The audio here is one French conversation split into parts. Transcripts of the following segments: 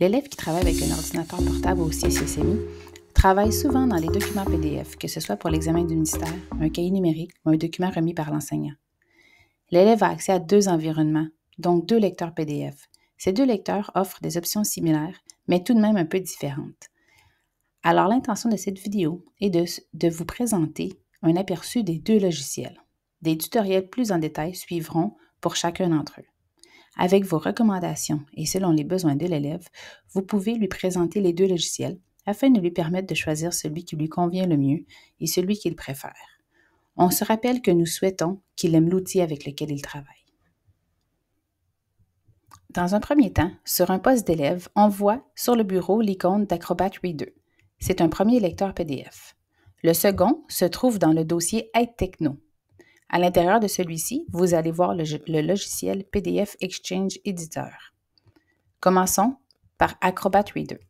L'élève qui travaille avec un ordinateur portable au CCMI travaille souvent dans les documents PDF, que ce soit pour l'examen du ministère, un cahier numérique ou un document remis par l'enseignant. L'élève a accès à deux environnements, donc deux lecteurs PDF. Ces deux lecteurs offrent des options similaires, mais tout de même un peu différentes. Alors l'intention de cette vidéo est de vous présenter un aperçu des deux logiciels. Des tutoriels plus en détail suivront pour chacun d'entre eux. Avec vos recommandations et selon les besoins de l'élève, vous pouvez lui présenter les deux logiciels afin de lui permettre de choisir celui qui lui convient le mieux et celui qu'il préfère. On se rappelle que nous souhaitons qu'il aime l'outil avec lequel il travaille. Dans un premier temps, sur un poste d'élève, on voit sur le bureau l'icône d'Acrobat Reader. C'est un premier lecteur PDF. Le second se trouve dans le dossier Aide Techno, à l'intérieur de celui-ci, vous allez voir le, logiciel PDF Exchange Editor. Commençons par Acrobat Reader.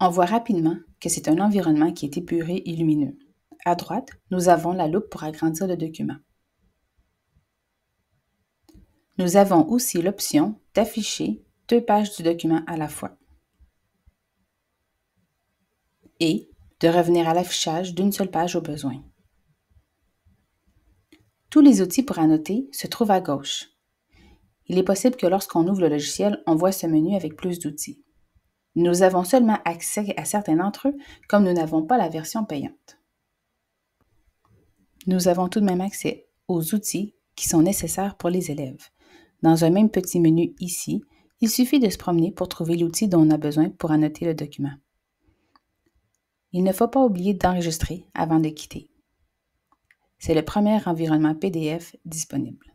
On voit rapidement que c'est un environnement qui est épuré et lumineux. À droite, nous avons la loupe pour agrandir le document. Nous avons aussi l'option d'afficher deux pages du document à la fois. Et de revenir à l'affichage d'une seule page au besoin. Tous les outils pour annoter se trouvent à gauche. Il est possible que lorsqu'on ouvre le logiciel, on voit ce menu avec plus d'outils. Nous avons seulement accès à certains d'entre eux comme nous n'avons pas la version payante. Nous avons tout de même accès aux outils qui sont nécessaires pour les élèves. Dans un même petit menu ici, il suffit de se promener pour trouver l'outil dont on a besoin pour annoter le document. Il ne faut pas oublier d'enregistrer avant de quitter. C'est le premier environnement PDF disponible.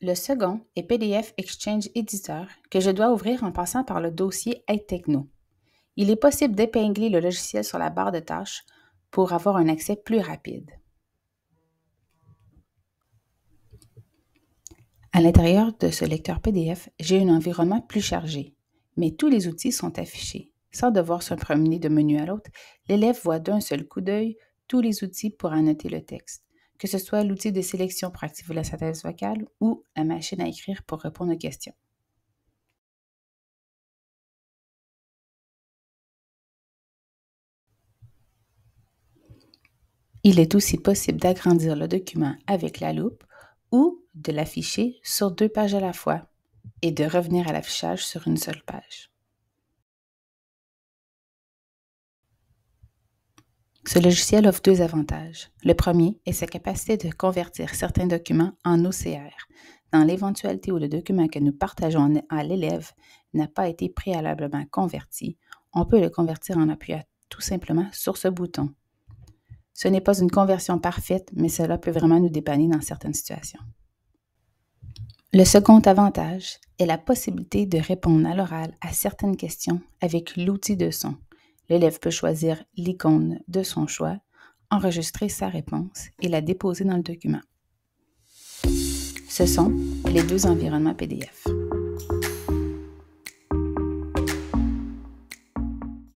Le second est PDF Exchange Editor que je dois ouvrir en passant par le dossier Aide Techno. Il est possible d'épingler le logiciel sur la barre de tâches pour avoir un accès plus rapide. À l'intérieur de ce lecteur PDF, j'ai un environnement plus chargé, mais tous les outils sont affichés. Sans devoir se promener de menu à l'autre, l'élève voit d'un seul coup d'œil tous les outils pour annoter le texte, que ce soit l'outil de sélection pour activer la synthèse vocale ou la machine à écrire pour répondre aux questions. Il est aussi possible d'agrandir le document avec la loupe ou de l'afficher sur deux pages à la fois et de revenir à l'affichage sur une seule page. Ce logiciel offre deux avantages. Le premier est sa capacité de convertir certains documents en OCR, dans l'éventualité où le document que nous partageons à l'élève n'a pas été préalablement converti. On peut le convertir en appuyant tout simplement sur ce bouton. Ce n'est pas une conversion parfaite, mais cela peut vraiment nous dépanner dans certaines situations. Le second avantage est la possibilité de répondre à l'oral à certaines questions avec l'outil de son, L'élève peut choisir l'icône de son choix, enregistrer sa réponse et la déposer dans le document. Ce sont les deux environnements PDF.